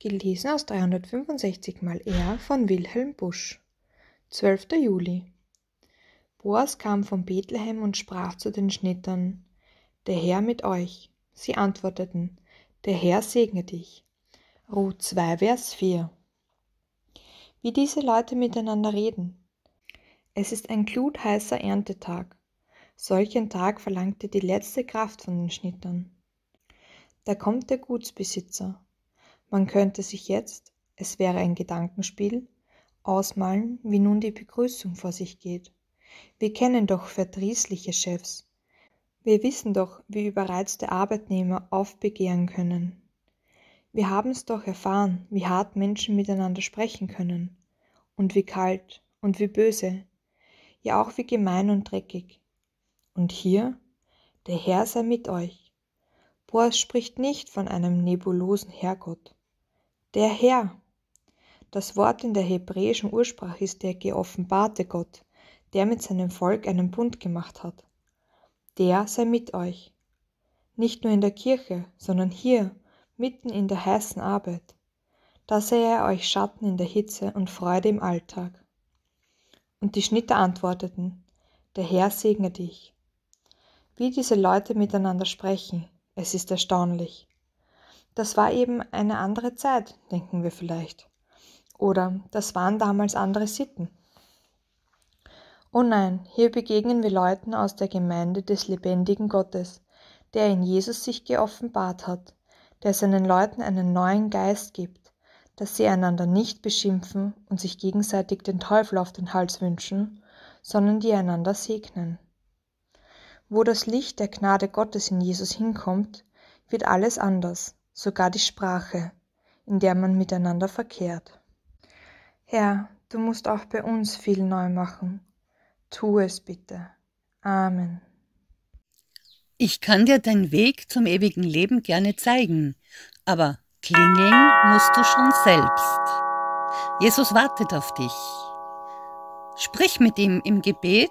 Gelesen aus 365 mal R von Wilhelm Busch. 12. Juli. Boas kam von Bethlehem und sprach zu den Schnittern: Der Herr mit euch. Sie antworteten: Der Herr segne dich. Ruth 2, Vers 4. Wie diese Leute miteinander reden. Es ist ein glutheißer Erntetag. Solch ein Tag verlangte die letzte Kraft von den Schnittern. Da kommt der Gutsbesitzer man könnte sich jetzt, es wäre ein Gedankenspiel, ausmalen, wie nun die Begrüßung vor sich geht. Wir kennen doch verdrießliche Chefs. Wir wissen doch, wie überreizte Arbeitnehmer aufbegehren können. Wir haben es doch erfahren, wie hart Menschen miteinander sprechen können. Und wie kalt und wie böse. Ja auch wie gemein und dreckig. Und hier, der Herr sei mit euch Boas spricht nicht von einem nebulosen Herrgott. Der Herr. Das Wort in der hebräischen Ursprache ist der geoffenbarte Gott, der mit seinem Volk einen Bund gemacht hat. Der sei mit euch. Nicht nur in der Kirche, sondern hier, mitten in der heißen Arbeit. Da sei er euch Schatten in der Hitze und Freude im Alltag. Und die Schnitter antworteten, der Herr segne dich. Wie diese Leute miteinander sprechen, es ist erstaunlich. Das war eben eine andere Zeit, denken wir vielleicht. Oder das waren damals andere Sitten. Oh nein, hier begegnen wir Leuten aus der Gemeinde des lebendigen Gottes, der in Jesus sich geoffenbart hat, der seinen Leuten einen neuen Geist gibt, dass sie einander nicht beschimpfen und sich gegenseitig den Teufel auf den Hals wünschen, sondern die einander segnen. Wo das Licht der Gnade Gottes in Jesus hinkommt, wird alles anders, sogar die Sprache, in der man miteinander verkehrt. Herr, du musst auch bei uns viel neu machen. Tu es bitte. Amen. Ich kann dir deinen Weg zum ewigen Leben gerne zeigen, aber klingeln musst du schon selbst. Jesus wartet auf dich. Sprich mit ihm im Gebet